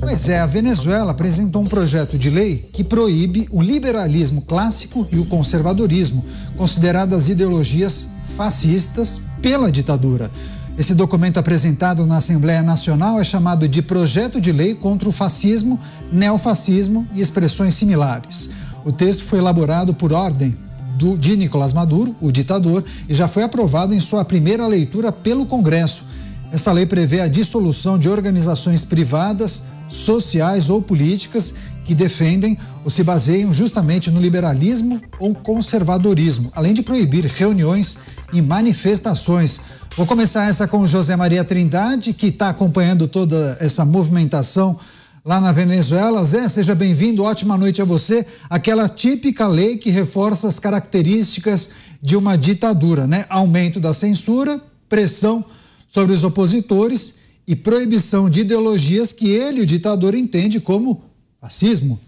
Pois é, a Venezuela apresentou um projeto de lei que proíbe o liberalismo clássico e o conservadorismo, consideradas ideologias fascistas pela ditadura. Esse documento apresentado na Assembleia Nacional é chamado de Projeto de Lei contra o Fascismo, Neofascismo e Expressões Similares. O texto foi elaborado por ordem do, de Nicolás Maduro, o ditador, e já foi aprovado em sua primeira leitura pelo Congresso. Essa lei prevê a dissolução de organizações privadas, sociais ou políticas que defendem ou se baseiam justamente no liberalismo ou conservadorismo, além de proibir reuniões e manifestações. Vou começar essa com José Maria Trindade, que está acompanhando toda essa movimentação lá na Venezuela. Zé, seja bem-vindo, ótima noite a você. Aquela típica lei que reforça as características de uma ditadura, né? Aumento da censura, pressão sobre os opositores e proibição de ideologias que ele, o ditador, entende como fascismo.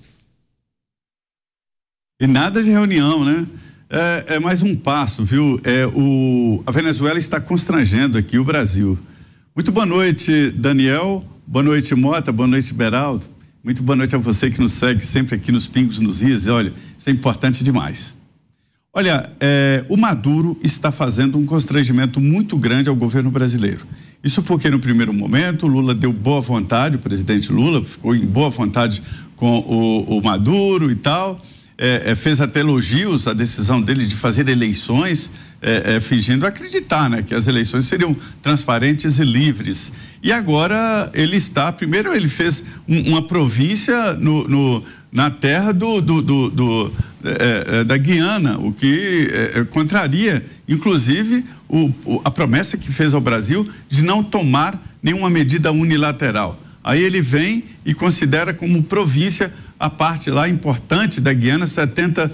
E nada de reunião, né? É, é mais um passo, viu? É, o, a Venezuela está constrangendo aqui o Brasil. Muito boa noite, Daniel. Boa noite, Mota. Boa noite, Beraldo. Muito boa noite a você que nos segue sempre aqui nos Pingos nos Is. Olha, isso é importante demais. Olha, é, o Maduro está fazendo um constrangimento muito grande ao governo brasileiro. Isso porque, no primeiro momento, Lula deu boa vontade, o presidente Lula ficou em boa vontade com o, o Maduro e tal, é, é, fez até elogios à decisão dele de fazer eleições, é, é fingindo acreditar né, que as eleições seriam transparentes e livres. E agora ele está, primeiro, ele fez um, uma província no na terra do, do, do, do é, é, da Guiana, o que é, é, contraria, inclusive, o, o, a promessa que fez ao Brasil de não tomar nenhuma medida unilateral. Aí ele vem e considera como província a parte lá importante da Guiana, 70%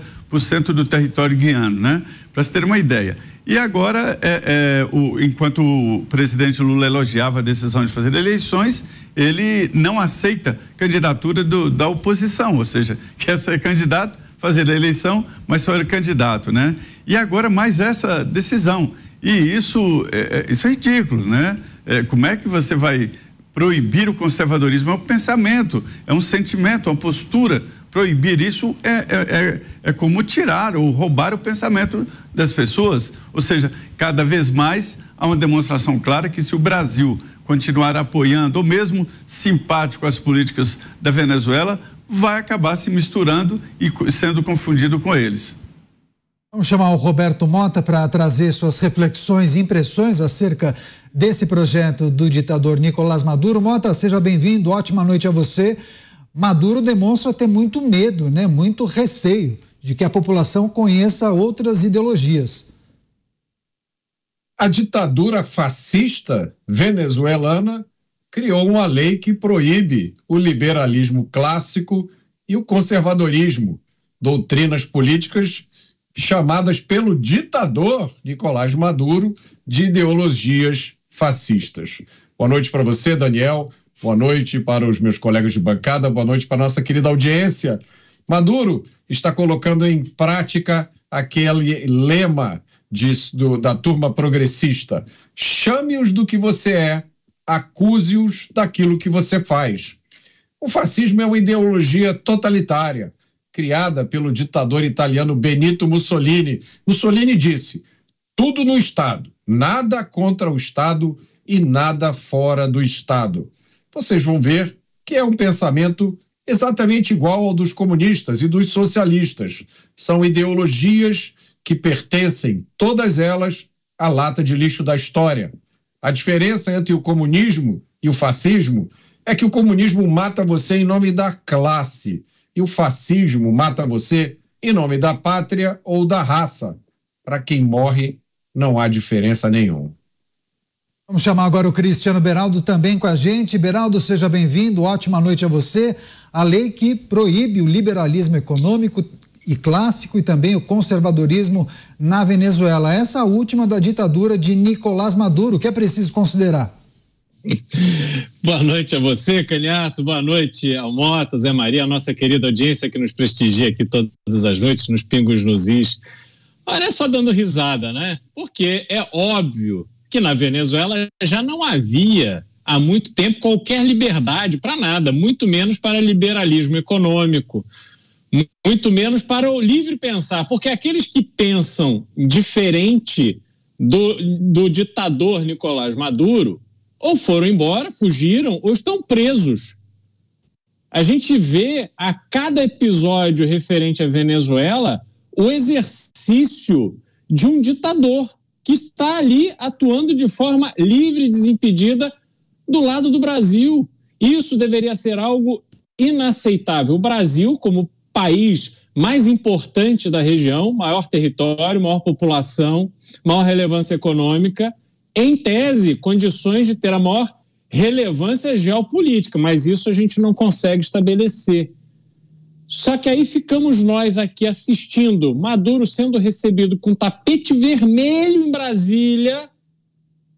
do território guiano, né? Para se ter uma ideia. E agora, é, é, o, enquanto o presidente Lula elogiava a decisão de fazer eleições, ele não aceita candidatura do, da oposição, ou seja, quer ser candidato, fazer a eleição, mas só era candidato, né? E agora mais essa decisão. E isso é, é isso é ridículo, né? É, como é que você vai Proibir o conservadorismo é um pensamento, é um sentimento, é uma postura. Proibir isso é, é, é, é como tirar ou roubar o pensamento das pessoas. Ou seja, cada vez mais há uma demonstração clara que se o Brasil continuar apoiando ou mesmo simpático às políticas da Venezuela, vai acabar se misturando e sendo confundido com eles. Vamos chamar o Roberto Mota para trazer suas reflexões e impressões acerca desse projeto do ditador Nicolás Maduro. Mota, seja bem-vindo, ótima noite a você. Maduro demonstra ter muito medo, né? muito receio de que a população conheça outras ideologias. A ditadura fascista venezuelana criou uma lei que proíbe o liberalismo clássico e o conservadorismo, doutrinas políticas chamadas pelo ditador Nicolás Maduro de ideologias fascistas. Boa noite para você, Daniel. Boa noite para os meus colegas de bancada. Boa noite para nossa querida audiência. Maduro está colocando em prática aquele lema de, do, da turma progressista: chame-os do que você é, acuse-os daquilo que você faz. O fascismo é uma ideologia totalitária criada pelo ditador italiano Benito Mussolini. Mussolini disse: tudo no Estado, nada contra o Estado e nada fora do Estado. Vocês vão ver que é um pensamento exatamente igual ao dos comunistas e dos socialistas. São ideologias que pertencem, todas elas, à lata de lixo da história. A diferença entre o comunismo e o fascismo é que o comunismo mata você em nome da classe e o fascismo mata você em nome da pátria ou da raça. Para quem morre, não há diferença nenhuma. Vamos chamar agora o Cristiano Beraldo também com a gente. Beraldo, seja bem-vindo, ótima noite a você. A lei que proíbe o liberalismo econômico e clássico e também o conservadorismo na Venezuela. Essa última da ditadura de Nicolás Maduro, o que é preciso considerar? Boa noite a você, Canhato. Boa noite ao Mota, Zé Maria, a nossa querida audiência que nos prestigia aqui todas as noites, nos pingos nos is. Olha só dando risada, né? Porque é óbvio que na Venezuela já não havia há muito tempo qualquer liberdade para nada, muito menos para liberalismo econômico, muito menos para o livre pensar, porque aqueles que pensam diferente do, do ditador Nicolás Maduro ou foram embora, fugiram, ou estão presos. A gente vê a cada episódio referente à Venezuela o exercício de um ditador que está ali atuando de forma livre e desimpedida do lado do Brasil. Isso deveria ser algo inaceitável. O Brasil, como país mais importante da região, maior território, maior população, maior relevância econômica, em tese, condições de ter a maior relevância geopolítica, mas isso a gente não consegue estabelecer. Só que aí ficamos nós aqui assistindo Maduro sendo recebido com tapete vermelho em Brasília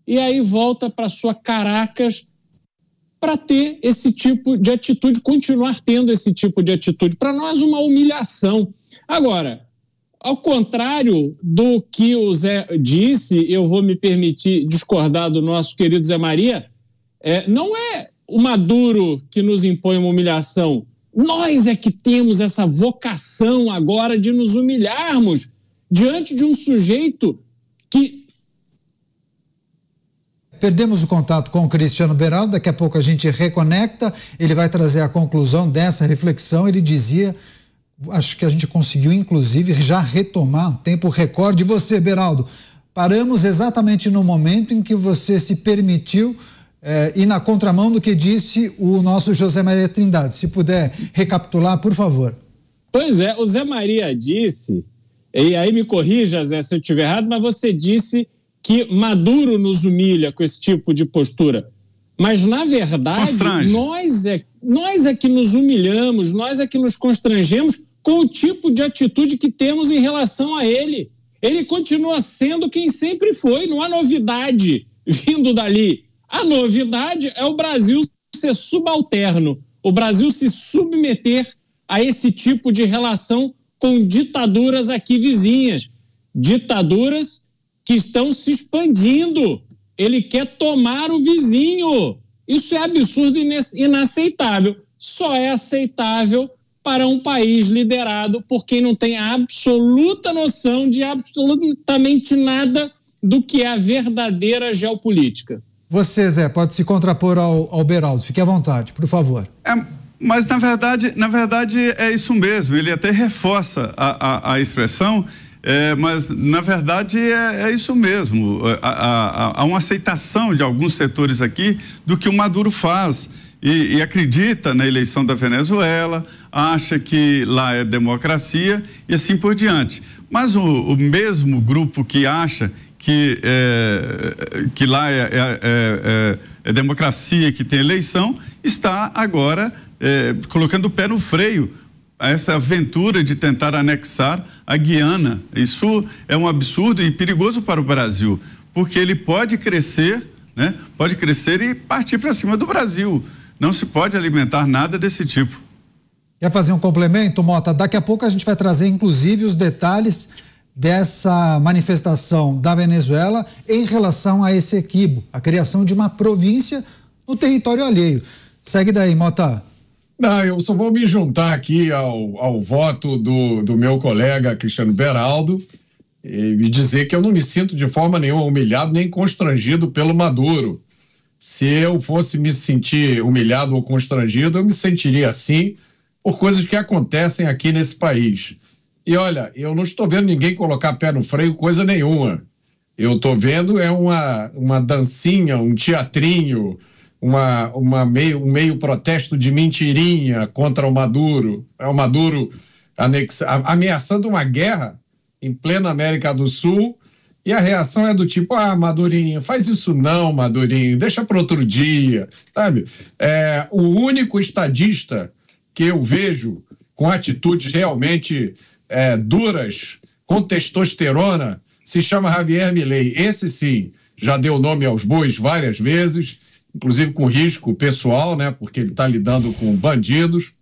e aí volta para sua Caracas para ter esse tipo de atitude, continuar tendo esse tipo de atitude. Para nós, uma humilhação. Agora, ao contrário do que o Zé disse, eu vou me permitir discordar do nosso querido Zé Maria, é, não é o Maduro que nos impõe uma humilhação. Nós é que temos essa vocação agora de nos humilharmos diante de um sujeito que. Perdemos o contato com o Cristiano Beraldo, daqui a pouco a gente reconecta, ele vai trazer a conclusão dessa reflexão. Ele dizia acho que a gente conseguiu, inclusive, já retomar um tempo recorde. E você, Beraldo, paramos exatamente no momento em que você se permitiu eh, ir na contramão do que disse o nosso José Maria Trindade. Se puder recapitular, por favor. Pois é, o Zé Maria disse, e aí me corrija, Zé, se eu estiver errado, mas você disse que Maduro nos humilha com esse tipo de postura. Mas, na verdade, nós é, nós é que nos humilhamos, nós é que nos constrangemos com o tipo de atitude que temos em relação a ele. Ele continua sendo quem sempre foi, não há novidade vindo dali. A novidade é o Brasil ser subalterno, o Brasil se submeter a esse tipo de relação com ditaduras aqui vizinhas, ditaduras que estão se expandindo. Ele quer tomar o vizinho. Isso é absurdo e inaceitável. Só é aceitável para um país liderado por quem não tem a absoluta noção de absolutamente nada do que é a verdadeira geopolítica. Você, Zé, pode se contrapor ao, ao Beraldo. Fique à vontade, por favor. É, mas, na verdade, na verdade, é isso mesmo. Ele até reforça a, a, a expressão, é, mas, na verdade, é, é isso mesmo. É, há uma aceitação de alguns setores aqui do que o Maduro faz e, e, acredita na eleição da Venezuela, acha que lá é democracia e assim por diante. Mas o, o mesmo grupo que acha que, é, que lá é, é, é, é, é democracia, que tem eleição, está agora é, colocando o pé no freio a essa aventura de tentar anexar a Guiana. Isso é um absurdo e perigoso para o Brasil, porque ele pode crescer, né? pode crescer e partir para cima do Brasil. Não se pode alimentar nada desse tipo. Quer fazer um complemento, Mota? Daqui a pouco a gente vai trazer, inclusive, os detalhes dessa manifestação da Venezuela em relação a esse equibo, a criação de uma província no território alheio. Segue daí, Mota. Não, ah, eu só vou me juntar aqui ao, ao voto do, do meu colega Cristiano Beraldo e dizer que eu não me sinto de forma nenhuma humilhado nem constrangido pelo Maduro. Se eu fosse me sentir humilhado ou constrangido, eu me sentiria assim por coisas que acontecem aqui nesse país. E olha, eu não estou vendo ninguém colocar pé no freio, coisa nenhuma. Eu estou vendo é uma, uma dancinha, um teatrinho, uma, uma meio, um meio protesto de mentirinha contra o Maduro. É o Maduro anexa, ameaçando uma guerra em plena América do Sul e a reação é do tipo: ah, Madurinho, faz isso não, Madurinho, deixa para outro dia, sabe? É, o único estadista que eu vejo com atitudes realmente é, duras, com testosterona, se chama Javier Milei. Esse sim, já deu nome aos bois várias vezes, inclusive com risco pessoal, né? Porque ele está lidando com bandidos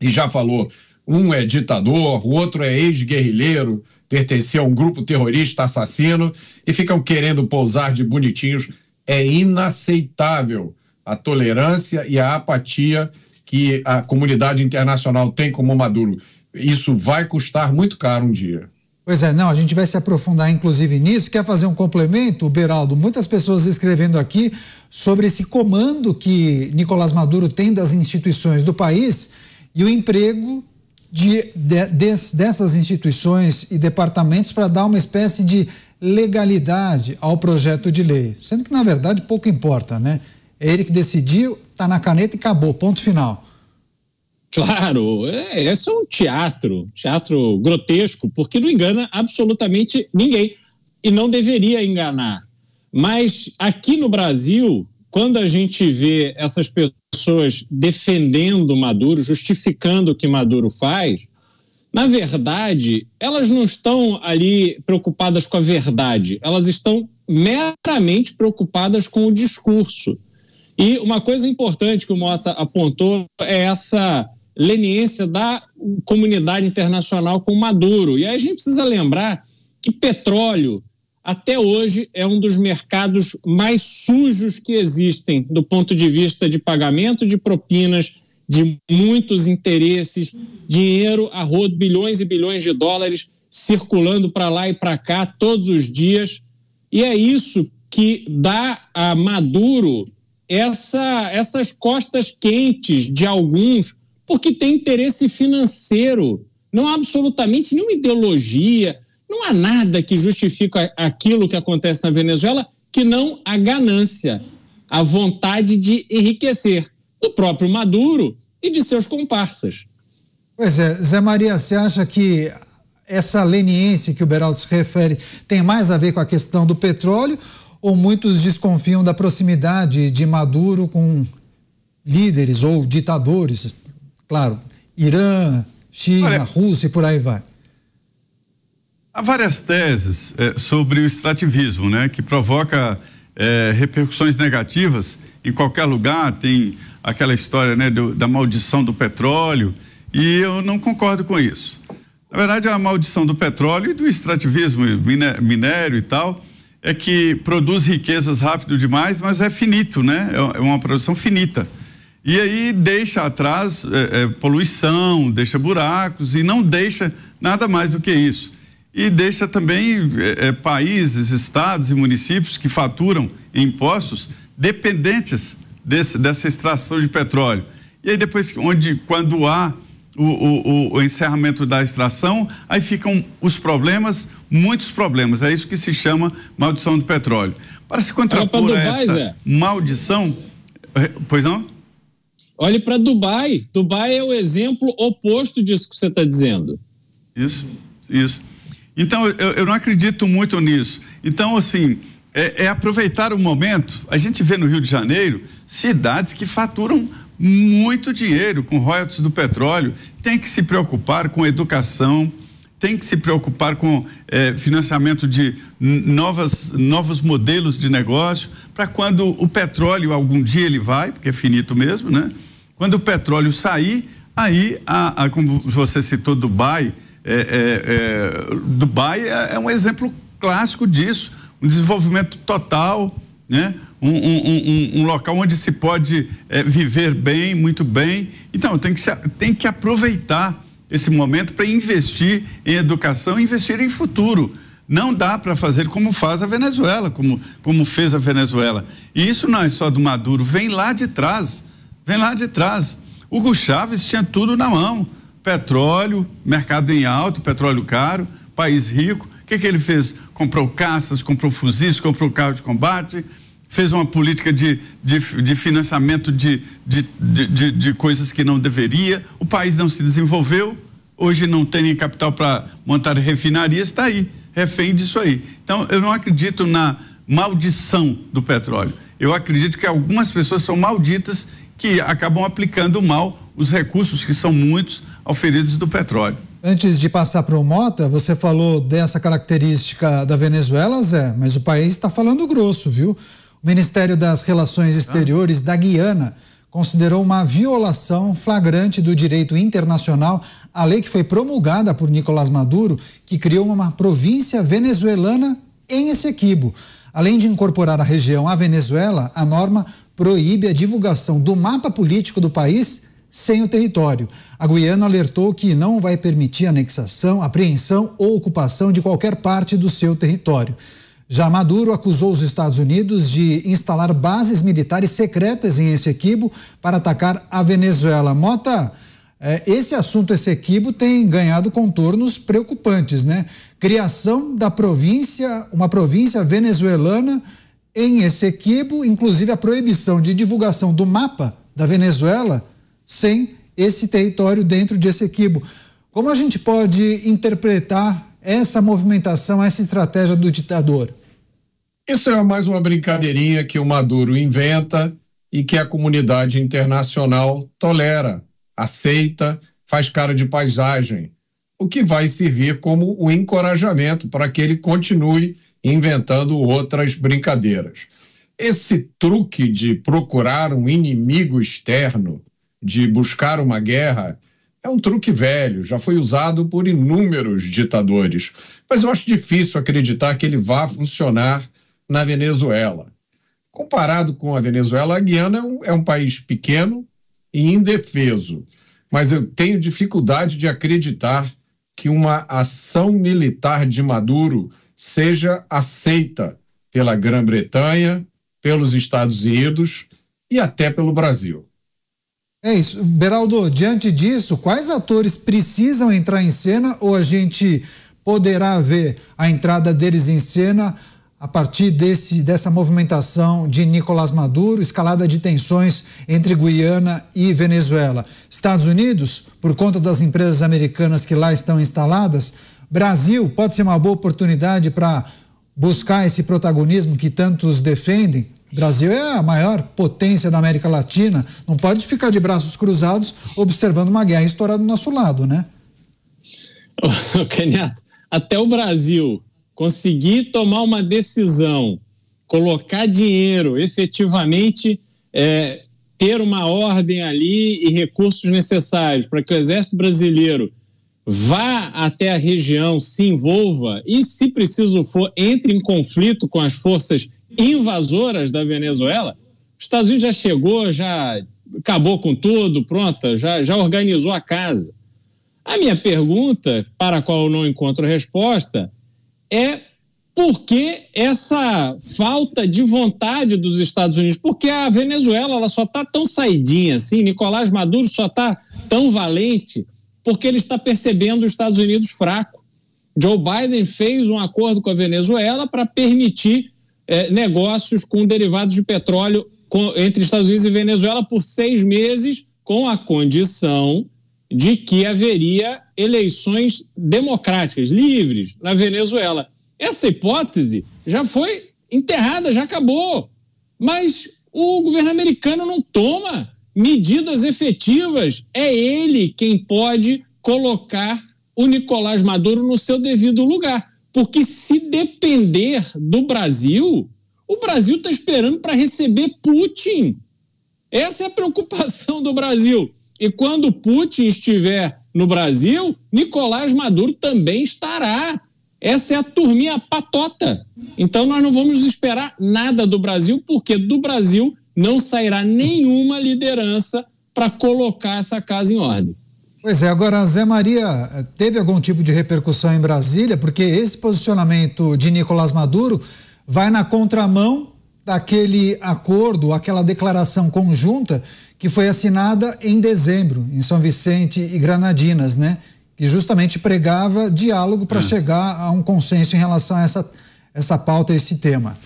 e já falou um é ditador, o outro é ex-guerrilheiro, pertencia a um grupo terrorista assassino e ficam querendo pousar de bonitinhos. É inaceitável a tolerância e a apatia que a comunidade internacional tem como Maduro. Isso vai custar muito caro um dia. Pois é, não, a gente vai se aprofundar inclusive nisso. Quer fazer um complemento, Beraldo? Muitas pessoas escrevendo aqui sobre esse comando que Nicolás Maduro tem das instituições do país e o emprego de, de, dessas instituições e departamentos para dar uma espécie de legalidade ao projeto de lei, sendo que na verdade pouco importa, né? É ele que decidiu, tá na caneta e acabou, ponto final. Claro, é, só é um teatro, teatro grotesco, porque não engana absolutamente ninguém e não deveria enganar. Mas aqui no Brasil, quando a gente vê essas pessoas defendendo Maduro, justificando o que Maduro faz, na verdade, elas não estão ali preocupadas com a verdade, elas estão meramente preocupadas com o discurso. E uma coisa importante que o Mota apontou é essa leniência da comunidade internacional com Maduro. E aí a gente precisa lembrar que petróleo, até hoje é um dos mercados mais sujos que existem do ponto de vista de pagamento de propinas, de muitos interesses, dinheiro a rodo, bilhões e bilhões de dólares circulando para lá e para cá todos os dias. E é isso que dá a Maduro essa, essas costas quentes de alguns, porque tem interesse financeiro, não há absolutamente nenhuma ideologia não há nada que justifique aquilo que acontece na Venezuela que não a ganância, a vontade de enriquecer do próprio Maduro e de seus comparsas. Pois é, Zé Maria, você acha que essa leniência que o Beraldo se refere tem mais a ver com a questão do petróleo ou muitos desconfiam da proximidade de Maduro com líderes ou ditadores, claro, Irã, China, Olha, Rússia e por aí vai. Há várias teses é, sobre o extrativismo, né, que provoca é, repercussões negativas em qualquer lugar. Tem aquela história né, do, da maldição do petróleo, e eu não concordo com isso. Na verdade, a maldição do petróleo e do extrativismo, minério e tal, é que produz riquezas rápido demais, mas é finito, né? É, é uma produção finita. E aí deixa atrás é, é, poluição, deixa buracos e não deixa nada mais do que isso e deixa também é, é, países, estados e municípios que faturam impostos dependentes desse, dessa extração de petróleo. E aí depois, onde, quando há o, o, o, encerramento da extração, aí ficam os problemas, muitos problemas. É isso que se chama maldição do petróleo. Para se contrapor a esta maldição, é, pois não? Olhe para Dubai. Dubai é o exemplo oposto disso que você está dizendo. Isso, isso. Então, eu, eu não acredito muito nisso. Então, assim, é, é aproveitar o momento. A gente vê no Rio de Janeiro cidades que faturam muito dinheiro com royalties do petróleo. Tem que se preocupar com educação, tem que se preocupar com é, financiamento de novas, novos modelos de negócio, para quando o petróleo algum dia ele vai, porque é finito mesmo, né? Quando o petróleo sair, aí, a, a como você citou, Dubai, é, é, é, Dubai é, é, um exemplo clássico disso, um desenvolvimento total, né? Um, um, um, um local onde se pode é, viver bem, muito bem. Então, tem que, se, tem que aproveitar esse momento para investir em educação, investir em futuro. Não dá para fazer como faz a Venezuela, como, como fez a Venezuela. E isso não é só do Maduro, vem lá de trás. Vem lá de trás. Hugo Chávez tinha tudo na mão petróleo, mercado em alto, petróleo caro, país rico. O que, que ele fez? Comprou caças, comprou fuzis, comprou carro de combate, fez uma política de, de, de financiamento de, de, de, de coisas que não deveria. O país não se desenvolveu, hoje não tem nem capital para montar refinarias, está aí, refém disso aí. Então, eu não acredito na maldição do petróleo. Eu acredito que algumas pessoas são malditas que acabam aplicando mal os recursos, que são muitos, ao feridos do petróleo. Antes de passar para o Mota, você falou dessa característica da Venezuela, Zé, mas o país está falando grosso, viu? O Ministério das Relações ah. Exteriores da Guiana considerou uma violação flagrante do direito internacional a lei que foi promulgada por Nicolás Maduro, que criou uma província venezuelana em Essequibo. Além de incorporar a região à Venezuela, a norma proíbe a divulgação do mapa político do país sem o território. A Guiana alertou que não vai permitir anexação, apreensão ou ocupação de qualquer parte do seu território. Já Maduro acusou os Estados Unidos de instalar bases militares secretas em Essequibo para atacar a Venezuela. Mota, é, esse assunto Essequibo tem ganhado contornos preocupantes, né? Criação da província, uma província venezuelana em Essequibo, inclusive a proibição de divulgação do mapa da Venezuela sem esse território dentro de Essequibo. Como a gente pode interpretar essa movimentação, essa estratégia do ditador? Isso é mais uma brincadeirinha que o Maduro inventa e que a comunidade internacional tolera, aceita, faz cara de paisagem, o que vai servir como um encorajamento para que ele continue inventando outras brincadeiras. Esse truque de procurar um inimigo externo de buscar uma guerra é um truque velho, já foi usado por inúmeros ditadores. Mas eu acho difícil acreditar que ele vá funcionar na Venezuela. Comparado com a Venezuela, a Guiana é um, é um país pequeno e indefeso. Mas eu tenho dificuldade de acreditar que uma ação militar de Maduro seja aceita pela Grã-Bretanha, pelos Estados Unidos e até pelo Brasil. É isso. Beraldo, diante disso, quais atores precisam entrar em cena ou a gente poderá ver a entrada deles em cena a partir desse, dessa movimentação de Nicolás Maduro, escalada de tensões entre Guiana e Venezuela? Estados Unidos, por conta das empresas americanas que lá estão instaladas, Brasil pode ser uma boa oportunidade para buscar esse protagonismo que tantos defendem? O Brasil é a maior potência da América Latina, não pode ficar de braços cruzados observando uma guerra estourar do nosso lado, né? O Caniato, até o Brasil conseguir tomar uma decisão, colocar dinheiro, efetivamente é, ter uma ordem ali e recursos necessários para que o Exército Brasileiro vá até a região, se envolva e, se preciso for, entre em conflito com as forças invasoras da Venezuela, os Estados Unidos já chegou, já acabou com tudo, pronta, já, já organizou a casa. A minha pergunta, para a qual não encontro resposta, é por que essa falta de vontade dos Estados Unidos? Porque a Venezuela ela só está tão saidinha assim, Nicolás Maduro só está tão valente porque ele está percebendo os Estados Unidos fraco. Joe Biden fez um acordo com a Venezuela para permitir é, negócios com derivados de petróleo com, entre Estados Unidos e Venezuela por seis meses, com a condição de que haveria eleições democráticas, livres, na Venezuela. Essa hipótese já foi enterrada, já acabou. Mas o governo americano não toma medidas efetivas. É ele quem pode colocar o Nicolás Maduro no seu devido lugar. Porque se depender do Brasil, o Brasil está esperando para receber Putin. Essa é a preocupação do Brasil. E quando Putin estiver no Brasil, Nicolás Maduro também estará. Essa é a turminha patota. Então nós não vamos esperar nada do Brasil, porque do Brasil não sairá nenhuma liderança para colocar essa casa em ordem. Pois é, agora Zé Maria, eh, teve algum tipo de repercussão em Brasília? Porque esse posicionamento de Nicolás Maduro vai na contramão daquele acordo, aquela declaração conjunta que foi assinada em dezembro, em São Vicente e Granadinas, né? Que justamente pregava diálogo para hum. chegar a um consenso em relação a essa, essa pauta, esse tema.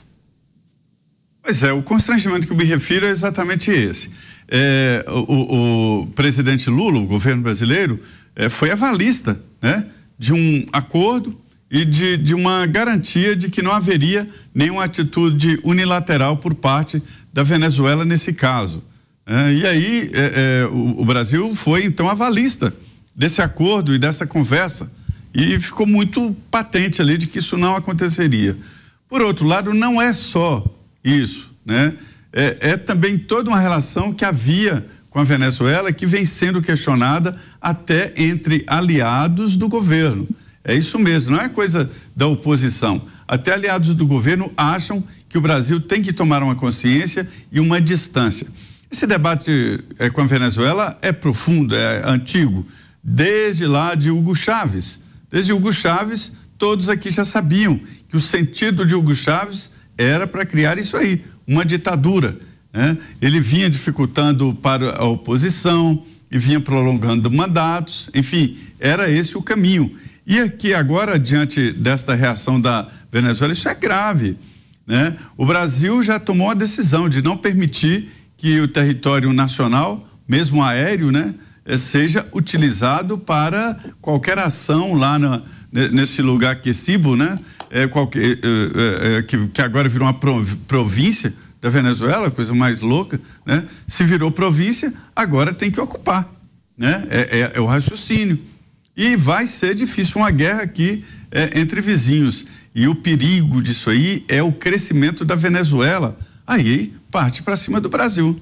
Pois é, o constrangimento que eu me refiro é exatamente esse. É, o, o, presidente Lula, o governo brasileiro, é, foi avalista né, de um acordo e de, de, uma garantia de que não haveria nenhuma atitude unilateral por parte da Venezuela nesse caso. É, e aí é, é, o, o Brasil foi então avalista desse acordo e dessa conversa e ficou muito patente ali de que isso não aconteceria. Por outro lado, não é só isso, né? É, é também toda uma relação que havia com a Venezuela que vem sendo questionada até entre aliados do governo. É isso mesmo, não é coisa da oposição. Até aliados do governo acham que o Brasil tem que tomar uma consciência e uma distância. Esse debate é, com a Venezuela é profundo, é antigo, desde lá de Hugo Chávez. Desde Hugo Chávez, todos aqui já sabiam que o sentido de Hugo Chávez era para criar isso aí, uma ditadura. Né? Ele vinha dificultando para a oposição e vinha prolongando mandatos, enfim, era esse o caminho. E aqui agora, diante desta reação da Venezuela, isso é grave. Né? O Brasil já tomou a decisão de não permitir que o território nacional, mesmo aéreo, né, eh, seja utilizado para qualquer ação lá na, nesse lugar que é Cibo, né? é, qualquer, é, é, é, que, que agora virou uma província da Venezuela, coisa mais louca, né? Se virou província, agora tem que ocupar, né? É, é, é o raciocínio. E vai ser difícil uma guerra aqui entre vizinhos. E o perigo disso aí é o crescimento da Venezuela. Aí parte para cima do Brasil.